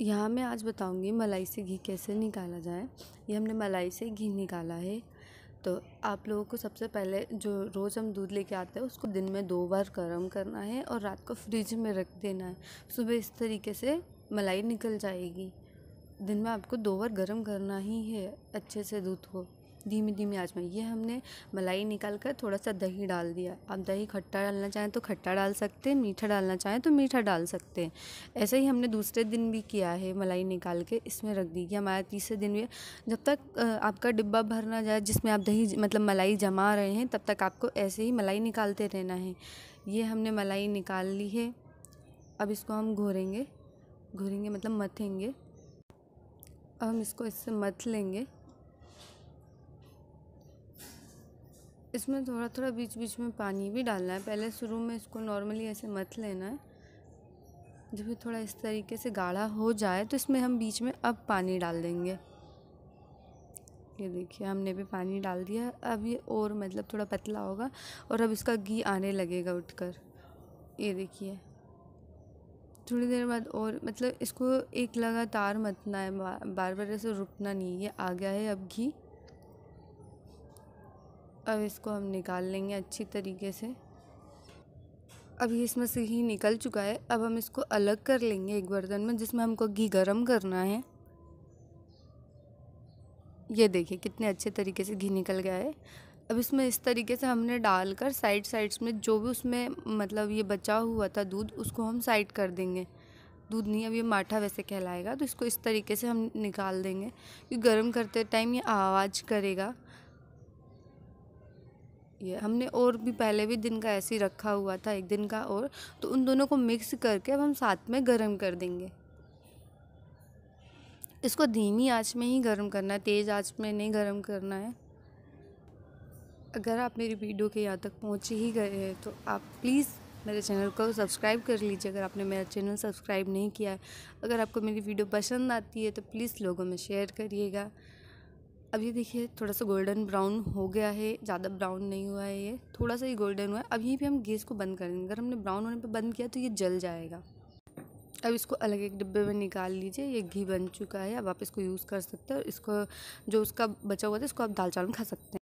यहाँ मैं आज बताऊँगी मलाई से घी कैसे निकाला जाए ये हमने मलाई से घी निकाला है तो आप लोगों को सबसे पहले जो रोज़ हम दूध लेके आते हैं उसको दिन में दो बार गर्म करना है और रात को फ्रिज में रख देना है सुबह इस तरीके से मलाई निकल जाएगी दिन में आपको दो बार गर्म करना ही है अच्छे से दूध को धीमी धीमी आँच में ये हमने मलाई निकाल कर थोड़ा सा दही डाल दिया आप दही खट्टा डालना चाहें तो खट्टा डाल सकते हैं मीठा डालना चाहें तो मीठा डाल सकते हैं ऐसे ही हमने दूसरे दिन भी किया है मलाई निकाल के इसमें रख दी कि हमारा तीसरे दिन भी जब तक आपका डिब्बा भर ना जाए जिसमें आप दही मतलब मलाई जमा रहे हैं तब तक आपको ऐसे ही मलाई निकालते रहना है ये हमने मलाई निकाल ली है अब इसको हम घोरेंगे घोरेंगे मतलब मथेंगे अब हम इसको इससे मथ लेंगे इसमें थोड़ा थोड़ा बीच बीच में पानी भी डालना है पहले शुरू में इसको नॉर्मली ऐसे मत लेना है जब ये थोड़ा इस तरीके से गाढ़ा हो जाए तो इसमें हम बीच में अब पानी डाल देंगे ये देखिए हमने भी पानी डाल दिया अब ये और मतलब थोड़ा पतला होगा और अब इसका घी आने लगेगा उठकर ये देखिए थोड़ी देर बाद और मतलब इसको एक लगातार मतना है बार बार ऐसे रुकना नहीं ये आ गया है अब घी अब इसको हम निकाल लेंगे अच्छी तरीके से अब ये इसमें से घी निकल चुका है अब हम इसको अलग कर लेंगे एक बर्तन में जिसमें हमको घी गरम करना है ये देखिए कितने अच्छे तरीके से घी निकल गया है अब इसमें इस तरीके से हमने डालकर साइड साइड्स में जो भी उसमें मतलब ये बचा हुआ था दूध उसको हम साइड कर देंगे दूध नहीं अब ये माठा वैसे कहलाएगा तो इसको इस तरीके से हम निकाल देंगे क्योंकि गर्म करते टाइम ये आवाज़ करेगा है हमने और भी पहले भी दिन का ऐसे ही रखा हुआ था एक दिन का और तो उन दोनों को मिक्स करके अब हम साथ में गर्म कर देंगे इसको धीमी आंच में ही गर्म करना है तेज़ आंच में नहीं गर्म करना है अगर आप मेरी वीडियो के यहाँ तक पहुँच ही गए हैं तो आप प्लीज़ मेरे चैनल को सब्सक्राइब कर लीजिए अगर आपने मेरा चैनल सब्सक्राइब नहीं किया है अगर आपको मेरी वीडियो पसंद आती है तो प्लीज़ लोगों में शेयर करिएगा अब ये देखिए थोड़ा सा गोल्डन ब्राउन हो गया है ज़्यादा ब्राउन नहीं हुआ है ये थोड़ा सा ही गोल्डन हुआ है अब यहीं पे हम गैस को बंद कर देंगे अगर हमने ब्राउन होने पे बंद किया तो ये जल जाएगा अब इसको अलग एक डिब्बे में निकाल लीजिए ये घी बन चुका है अब आप इसको यूज़ कर सकते हैं और इसको जो उसका बचा हुआ था इसको आप दाल चावल खा सकते हैं